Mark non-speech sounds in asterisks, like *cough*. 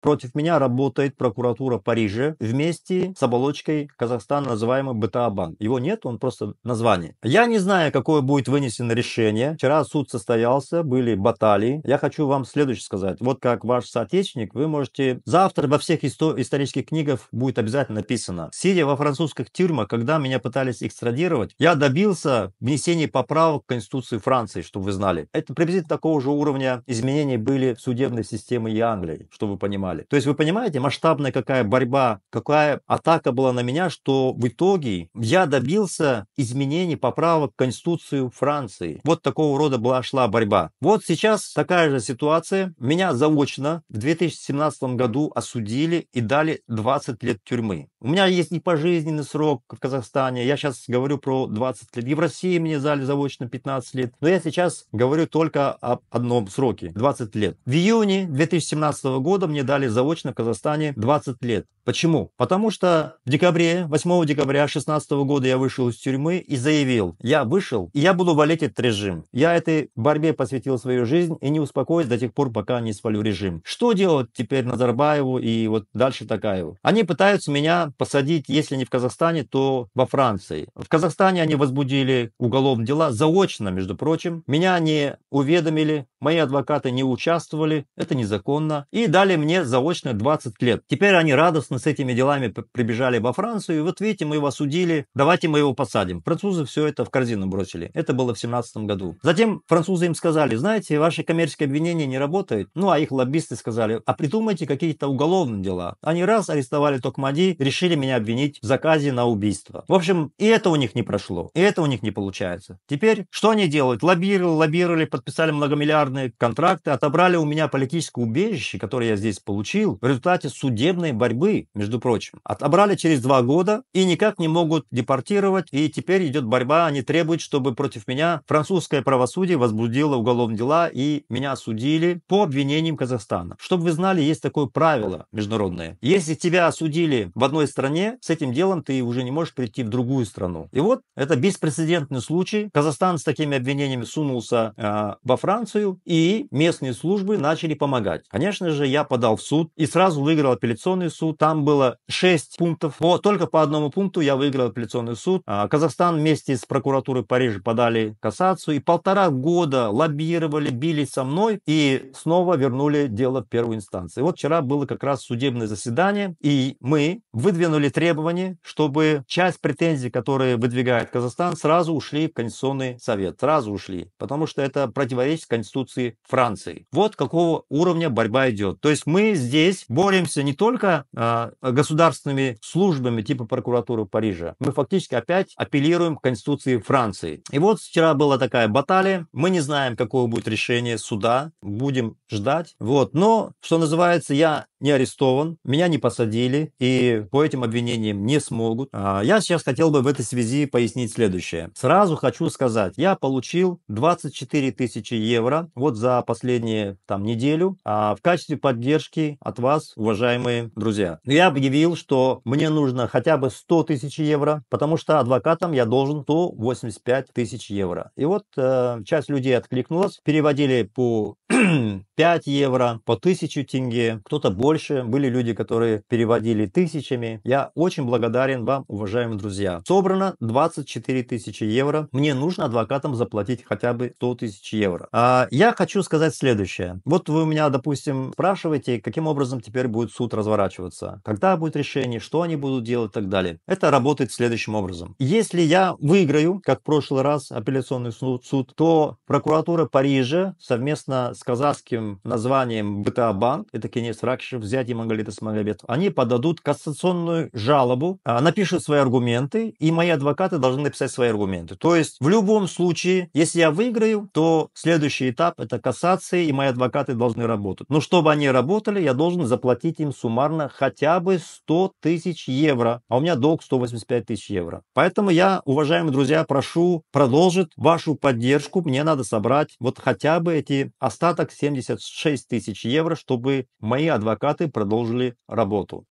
Против меня работает прокуратура Парижа вместе с оболочкой Казахстана, называемый БТА-банк. Его нет, он просто название. Я не знаю, какое будет вынесено решение. Вчера суд состоялся, были баталии. Я хочу вам следующее сказать. Вот как ваш соотечественник, вы можете... Завтра во всех исто... исторических книгах будет обязательно написано. Сидя во французских тюрьмах, когда меня пытались экстрадировать, я добился внесения поправок к Конституции Франции, чтобы вы знали. Это приблизительно такого же уровня изменений были в судебной системе и Англии, чтобы вы понимали поймали. То есть вы понимаете, масштабная какая борьба, какая атака была на меня, что в итоге я добился изменений, поправок в Конституцию Франции. Вот такого рода была шла борьба. Вот сейчас такая же ситуация. Меня заочно в 2017 году осудили и дали 20 лет тюрьмы. У меня есть и пожизненный срок в Казахстане. Я сейчас говорю про 20 лет. И в России мне дали заочно 15 лет. Но я сейчас говорю только об одном сроке – 20 лет. В июне 2017 года мне дали преподавали заочно в Казахстане 20 лет. Почему? Потому что в декабре, 8 декабря 2016 года я вышел из тюрьмы и заявил, я вышел, и я буду валить этот режим. Я этой борьбе посвятил свою жизнь и не успокоюсь до тех пор, пока не свалю режим. Что делать теперь Назарбаеву и вот дальше Такаеву? Они пытаются меня посадить, если не в Казахстане, то во Франции. В Казахстане они возбудили уголовные дела заочно, между прочим. Меня не уведомили, мои адвокаты не участвовали, это незаконно. И дали мне заочно 20 лет. Теперь они радостно с этими делами прибежали во Францию, и вот видите, мы его судили. давайте мы его посадим. Французы все это в корзину бросили. Это было в 17 году. Затем французы им сказали, знаете, ваши коммерческие обвинения не работают. Ну, а их лоббисты сказали, а придумайте какие-то уголовные дела. Они раз арестовали Токмади, решили меня обвинить в заказе на убийство. В общем, и это у них не прошло, и это у них не получается. Теперь что они делают? Лоббировали, лоббировали, подписали многомиллиардные контракты, отобрали у меня политическое убежище, которое я здесь получил, в результате судебной борьбы между прочим. Отобрали через два года и никак не могут депортировать. И теперь идет борьба. Они требуют, чтобы против меня французское правосудие возбудило уголовные дела и меня осудили по обвинениям Казахстана. Чтобы вы знали, есть такое правило международное. Если тебя осудили в одной стране, с этим делом ты уже не можешь прийти в другую страну. И вот это беспрецедентный случай. Казахстан с такими обвинениями сунулся э, во Францию, и местные службы начали помогать. Конечно же, я подал в суд и сразу выиграл апелляционный суд. Там там было 6 пунктов. Вот только по одному пункту я выиграл апелляционный суд. А, Казахстан вместе с прокуратурой Парижа подали кассацию. И полтора года лоббировали, бились со мной. И снова вернули дело в первую инстанцию. вот вчера было как раз судебное заседание. И мы выдвинули требование, чтобы часть претензий, которые выдвигает Казахстан, сразу ушли в Конституционный совет. Сразу ушли. Потому что это противоречит Конституции Франции. Вот какого уровня борьба идет. То есть мы здесь боремся не только э, а, государственными службами типа прокуратуры Парижа. Мы фактически опять апеллируем к Конституции Франции. И вот вчера была такая баталия. Мы не знаем, какое будет решение суда. Будем ждать. Вот. Но, что называется, я не арестован, меня не посадили, и по этим обвинениям не смогут. А, я сейчас хотел бы в этой связи пояснить следующее. Сразу хочу сказать, я получил 24 тысячи евро вот за последние там неделю а в качестве поддержки от вас, уважаемые друзья. Я объявил, что мне нужно хотя бы 100 тысяч евро, потому что адвокатам я должен 185 тысяч евро. И вот э, часть людей откликнулась, переводили по 5 *clears throat* евро, по 1000 тенге, кто-то больше. Были люди, которые переводили тысячами. Я очень благодарен вам, уважаемые друзья. Собрано 24 тысячи евро. Мне нужно адвокатам заплатить хотя бы 100 тысяч евро. А я хочу сказать следующее. Вот вы у меня, допустим, спрашиваете, каким образом теперь будет суд разворачиваться когда, будет решение, что они будут делать и так далее. Это работает следующим образом. Если я выиграю, как в прошлый раз, апелляционный суд, суд то прокуратура Парижа совместно с казахским названием БТА Банк, это Кенес Ракшев, взятие Мангалита Смагомед, они подадут кассационную жалобу, а, напишут свои аргументы, и мои адвокаты должны написать свои аргументы. То есть в любом случае, если я выиграю, то следующий этап это кассация, и мои адвокаты должны работать. Но чтобы они работали, я должен заплатить им суммарно хотя хотя бы 100 тысяч евро, а у меня долг 185 тысяч евро. Поэтому я, уважаемые друзья, прошу продолжить вашу поддержку. Мне надо собрать вот хотя бы эти остаток 76 тысяч евро, чтобы мои адвокаты продолжили работу.